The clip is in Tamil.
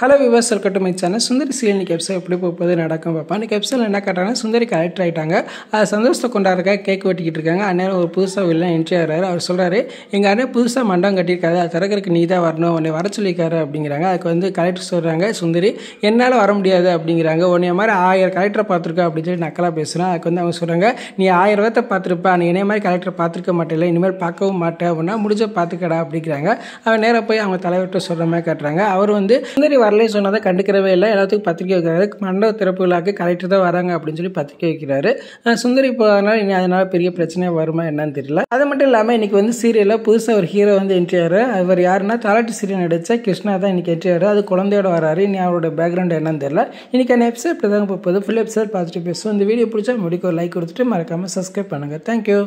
ஹலோ விவாஸ் இருக்கட்டும் மைச்சான சுந்தரி சீல் இன்றைக்கி எப்படி போகுது நடக்கும் பார்ப்போம் அன்றைக்கி எபிசோடில் என்ன கேட்டாங்க சுந்தரி கலெக்டர் ஆகிட்டாங்க அதை சந்தோஷத்தை கொண்டாடுறக்காக கேக் வெட்டிக்கிட்டு இருக்காங்க அண்ணன் ஒரு புதுசாக வெளில என்ட்ரி ஆகிறாரு அவர் சொல்கிறாரு எங்கள் அண்ணன் புதுசாக மண்டம் கட்டியிருக்காரு அது திறக்கிறதுக்கு நீ தான் வரணும் உன்னை வர சொல்லியிருக்காரு அப்படிங்கிறாங்க அதுக்கு வந்து கலெக்டர் சொல்கிறாங்க சுந்தரி என்னால் வர முடியாது அப்படிங்கிறாங்க உன்னைய மாதிரி ஆயிரம் கலெக்டரை பார்த்துருக்கா அப்படின்னு சொல்லி நக்கலாக பேசுகிறேன் அதுக்கு வந்து அவங்க சொல்கிறாங்க நீ ஆயிரம் ரூபாய் பார்த்துருப்பா நீ என்ன மாதிரி கலெக்டரை பார்த்துருக்க மாட்டேல இனிமேல் பார்க்கவும் மாட்டேன் அப்படின்னா முடிஞ்ச பார்த்துக்கடா அப்படிங்கிறாங்க அவன் நேராக போய் அவங்க தலைவர்கிட்ட சொல்கிற மாதிரி காட்டுறாங்க அவர் வந்து சுந்தரி வரலன்னு சொன்னதை கண்டுக்கிறவே இல்லை எல்லாத்துக்கும் பத்திரிக்கை வைக்கிறாரு மண்டப திறப்பு விழாக்கு கலெக்டர் தான் வராங்க அப்படின்னு சொல்லி பத்திரிக்கை வைக்கிறாரு சுந்தரி போகிறதுனால இனி அதனால் பெரிய பிரச்சனையாக வருமா என்னன்னு தெரியல அது மட்டும் இல்லாமல் இன்றைக்கி வந்து சீரியலில் புதுசாக ஒரு ஹீரோ வந்து என்ட்ரி ஆகிறார் அவர் யாருன்னா தலாட்டு சீரியல் நடித்த கிருஷ்ணா தான் இன்றைக்கி என்ட்ரி ஆகிறார் அது குழந்தையோட வராரு இனி அவரோட பேக்ரவுண்ட் என்னன்னு தெரியல அந்த எபிசோட் இப்படி தான் போகுது ஃபுல் எபிசோட் பார்த்துட்டு பேசுவோம் இந்த வீடியோ பிடிச்சா முடிக்க ஒரு லைக் கொடுத்துட்டு மறக்காமல் சப்ஸ்கிரைப் பண்ணுங்கள் தேங்க்யூ